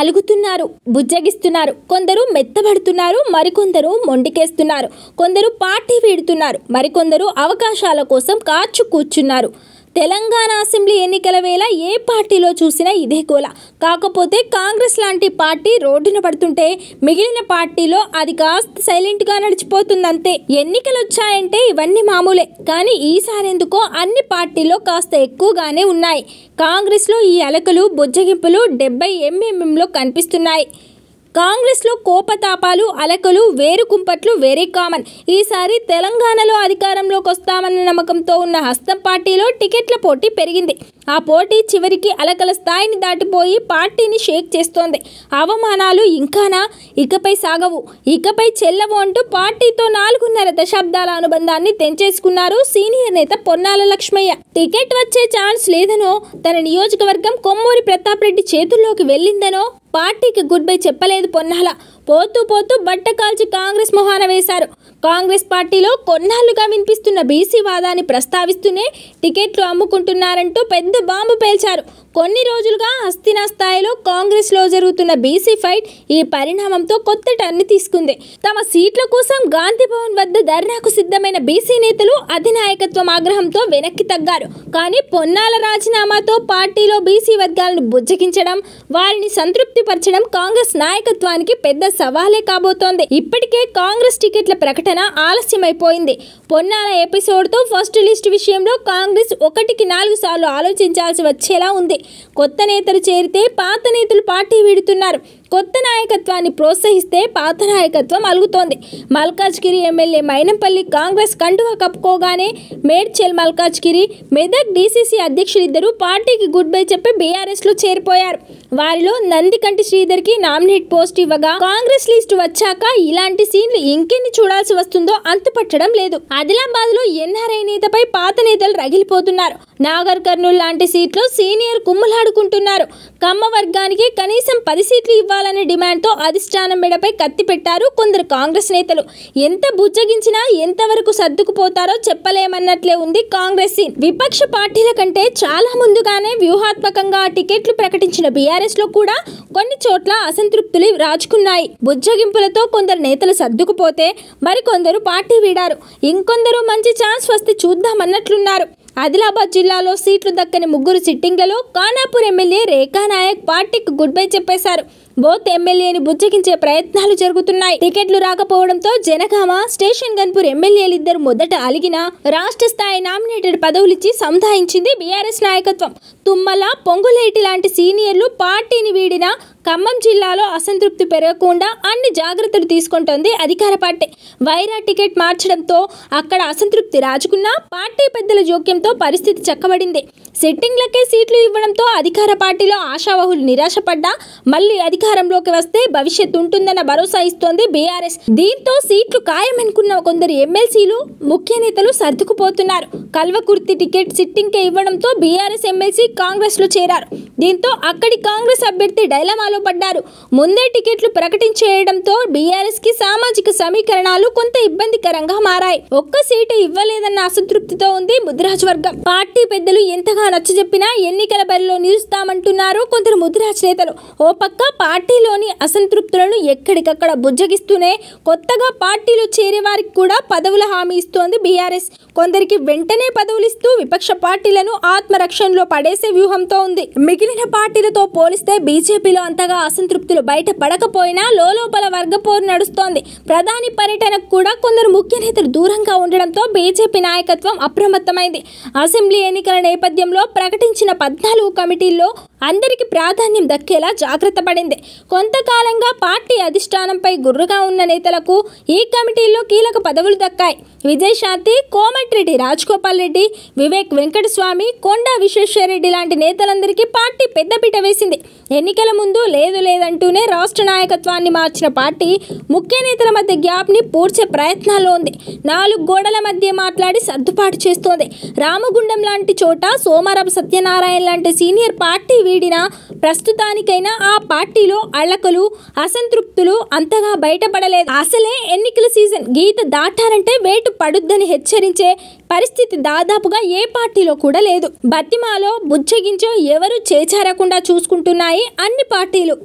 అలుగుతున్నారు బుజ్జగిస్తున్నారు కొందరు మెత్తబడుతున్నారు మరికొందరు మొండికేస్తున్నారు కొందరు పార్టీ వీడుతున్నారు మరికొందరు అవకాశాల కోసం కాచు కూర్చున్నారు తెలంగాణ అసెంబ్లీ ఎన్నికల వేళ ఏ పార్టీలో చూసినా ఇదే గోల కాకపోతే కాంగ్రెస్ లాంటి పార్టీ రోడ్డున పడుతుంటే మిగిలిన పార్టీలో అది కాస్త సైలెంట్గా నడిచిపోతుందంతే ఎన్నికలు వచ్చాయంటే ఇవన్నీ మామూలే కానీ ఈసారి ఎందుకో అన్ని పార్టీలో కాస్త ఎక్కువగానే ఉన్నాయి కాంగ్రెస్లో ఈ అలకలు బుజ్జగింపులు డెబ్బై ఎంఎంఎంలో కనిపిస్తున్నాయి కాంగ్రెస్లో కోపతాపాలు అలకలు వేరు కుంపట్లు వెరీ కామన్ ఈసారి తెలంగాణలో అధికారంలోకి వస్తామన్న నమ్మకంతో ఉన్న హస్తం పార్టీలో టికెట్ల పోటీ పెరిగింది ఆ పోటీ చివరికి అలకల స్థాయిని దాటిపోయి పార్టీని షేక్ చేస్తోంది అవమానాలు ఇంకానా ఇకపై సాగవు ఇకపై చెల్లవు అంటూ పార్టీతో నాలుగున్నర దశాబ్దాల అనుబంధాన్ని తెంచేసుకున్నారు సీనియర్ నేత పొన్నాల లక్ష్మయ్య టికెట్ వచ్చే ఛాన్స్ లేదనో తన నియోజకవర్గం కొమ్మూరి ప్రతాప్ రెడ్డి చేతుల్లోకి వెళ్ళిందనో పార్టీకి గుడ్ బై చెప్పలేదు పొన్నాల పోతూ పోతూ బట్ట కాల్చి కాంగ్రెస్ మొహాన వేశారు కాంగ్రెస్ పార్టీలో కొన్నాళ్లుగా వినిపిస్తున్న బీసీ వాదాన్ని ప్రస్తావిస్తూనే టికెట్లు అమ్ముకుంటున్నారంటూ పెద్ద బాంబు పేల్చారు కొన్ని రోజులుగా అస్థినా స్థాయిలో కాంగ్రెస్లో జరుగుతున్న బీసీ ఫైట్ ఈ పరిణామంతో కొత్త టర్న్ తీసుకుంది తమ సీట్ల కోసం గాంధీ భవన్ వద్ద ధర్నాకు సిద్ధమైన బీసీ నేతలు అధినాయకత్వం ఆగ్రహంతో వెనక్కి తగ్గారు కానీ పొన్నాల రాజీనామాతో పార్టీలో బీసీ వర్గాలను బుజ్జగించడం వారిని సంతృప్తిపరచడం కాంగ్రెస్ నాయకత్వానికి పెద్ద సవాలే కాబోతోంది ఇప్పటికే కాంగ్రెస్ టికెట్ల ప్రకటన ఆలస్యమైపోయింది పొన్నాల ఎపిసోడ్తో ఫస్ట్ లిస్ట్ విషయంలో కాంగ్రెస్ ఒకటికి నాలుగు సార్లు ఆలోచించాల్సి వచ్చేలా ఉంది కొత్త నేతలు చేరితే పాత నేతలు పార్టీ విడుతున్నారు కొత్త నాయకత్వాన్ని ప్రోత్సహిస్తే పాత నాయకత్వం అలుగుతోంది మల్కాజ్గిరి ఎమ్మెల్యే మైనంపల్లి కాంగ్రెస్ కండువా కప్పుకోగానే మేడ్చెల్ మల్కాజ్గిరి మెదక్ డీసీసీ అధ్యక్షులిద్దరూ పార్టీకి గుడ్ బై చెప్పి బీఆర్ఎస్లో చేరిపోయారు వారిలో నందికంటి శ్రీధర్కి నామినేట్ పోస్ట్ ఇవ్వగా కాంగ్రెస్ లిస్టు వచ్చాక ఇలాంటి సీన్లు ఇంకెన్ని చూడాల్సి వస్తుందో అంతుపట్టడం లేదు ఆదిలాబాద్లో ఎన్ఆర్ఐ నేతపై పాత నేతలు రగిలిపోతున్నారు నాగర్ కర్నూలు లాంటి సీట్లో సీనియర్ కుమ్ములాడుకుంటున్నారు కమ్మ వర్గానికి కనీసం పది సీట్లు ఇవ్వాలి ఇవ్వాలనే డిమాండ్తో అధిష్టానం మెడపై కత్తి పెట్టారు కొందరు కాంగ్రెస్ నేతలు ఎంత బుజ్జగించినా ఎంతవరకు సర్దుకుపోతారో చెప్పలేమన్నట్లే ఉంది కాంగ్రెస్ సీన్ విపక్ష పార్టీల కంటే చాలా ముందుగానే వ్యూహాత్మకంగా టికెట్లు ప్రకటించిన బీఆర్ఎస్ లో కూడా కొన్ని చోట్ల అసంతృప్తులు రాజుకున్నాయి బుజ్జగింపులతో కొందరు నేతలు సర్దుకుపోతే మరికొందరు పార్టీ వీడారు ఇంకొందరు మంచి ఛాన్స్ వస్తే చూద్దామన్నట్లున్నారు ఆదిలాబాద్ జిల్లాలో సీట్లు దక్కని ముగ్గురు సిట్టింగ్లలో ఖానాపూర్ ఎమ్మెల్యే రేఖా నాయక్ పార్టీకి గుడ్ బై చెప్పేశారు బోత్ ఎమ్మెల్యేని బుజ్జగించే ప్రయత్నాలు జరుగుతున్నాయి టికెట్లు రాకపోవడంతో జనగామ స్టేషన్ గన్పూర్ ఎమ్మెల్యేలిద్దరు మొదట అలిగిన రాష్ట్ర స్థాయి నామినేటెడ్ పదవులిచ్చి సంధాయించింది బీఆర్ఎస్ నాయకత్వం తుమ్మల పొంగులేటి లాంటి సీనియర్లు పార్టీని వీడిన ఖమ్మం జిల్లాలో అసంతృప్తి పెరగకుండా అన్ని జాగ్రత్తలు తీసుకుంటోంది అధికార పార్టీ వైరా టికెట్ మార్చడంతో అక్కడ అసంతృప్తి రాజుకున్నా పార్టీ పెద్దల జోక్యంతో పరిస్థితి చక్కబడింది సెట్టింగ్లకే సీట్లు ఇవ్వడంతో అధికార పార్టీలో ఆశావహులు నిరాశపడ్డా మళ్లీ అధికారంలోకి వస్తే భవిష్యత్తు ఉంటుందన్న భరోసా ఇస్తోంది బీఆర్ఎస్ దీంతో సీట్లు ఖాయమనుకున్న కొందరు ఎమ్మెల్సీలు ముఖ్య నేతలు సర్దుకుపోతున్నారు కల్వకుర్తి టికెట్ సిట్టింగ్కే ఇవ్వడంతో బీఆర్ఎస్ ఎమ్మెల్సీ కాంగ్రెస్లో చేరారు దీంతో అక్కడి కాంగ్రెస్ అభ్యర్థి డైలమాలో పడ్డారు ముందే టికెట్లు ప్రకటించేయడంతో బీఆర్ఎస్ కి సామాజిక సమీకరణాలు కొంత ఇబ్బందికరంగా మారాయి ఒక్క సీటు ఇవ్వలేదన్న అసంతృప్తితో ఉంది ముద్రాజ్ వర్గం పార్టీ పెద్దలు ఎంతగా నచ్చ చెప్పినా ఎన్నికల బరిలో నిలుస్తామంటున్నారు కొందరు ముదిరాజ్ నేతలు ఓ పక్క పార్టీలోని అసంతృప్తులను ఎక్కడికక్కడ బుజ్జగిస్తూనే కొత్తగా పార్టీలో చేరే వారికి కూడా పదవుల హామీ ఇస్తోంది బీఆర్ఎస్ కొందరికి వెంటనే పదవులిస్తూ ఇస్తూ విపక్ష పార్టీలను ఆత్మరక్షణలో పడేసే వ్యూహంతో ఉంది మిగిలిన పార్టీలతో పోలిస్తే బీజేపీలో అంతగా అసంతృప్తులు బయట పడకపోయినా లోపల వర్గపోరు నడుస్తోంది ప్రధాని పర్యటనకు కూడా కొందరు ముఖ్య నేతలు దూరంగా ఉండడంతో బీజేపీ నాయకత్వం అప్రమత్తమైంది అసెంబ్లీ ఎన్నికల నేపథ్యంలో సమయంలో ప్రకటించిన పద్నాలుగు కమిటీల్లో అందరికీ ప్రాధాన్యం దక్కేలా జాగ్రత్త పడింది కొంతకాలంగా పార్టీ అధిష్టానంపై గుర్రుగా ఉన్న నేతలకు ఈ కమిటీల్లో కీలక పదవులు దక్కాయి విజయశాంతి కోమటిరెడ్డి రాజగోపాల్ రెడ్డి వివేక్ వెంకటస్వామి కొండా విశ్వేశ్వరరెడ్డి లాంటి నేతలందరికీ పార్టీ పెద్దపీట వేసింది ఎన్నికల ముందు లేదు లేదంటూనే రాష్ట్ర నాయకత్వాన్ని మార్చిన పార్టీ ముఖ్య నేతల మధ్య గ్యాప్ని పూడ్చే ప్రయత్నాల్లో ఉంది నాలుగు గోడల మధ్య మాట్లాడి సర్దుబాటు చేస్తోంది రామగుండం లాంటి చోట సోమారాపు సత్యనారాయణ లాంటి సీనియర్ పార్టీ వీడిన ప్రస్తుతానికైనా ఆ పార్టీలో అల్లకలు అసంతృప్తులు అంతగా బయటపడలేదు అసలే ఎన్నికల సీజన్ గీత దాటారంటే వేటు పడుద్దని హెచ్చరించే పరిస్థితి దాదాపుగా ఏ పార్టీలో కూడా లేదు బతిమాలో బుచ్చగించో ఎవరు చేచారకుండా చూసుకుంటున్నాయి అన్ని పార్టీలు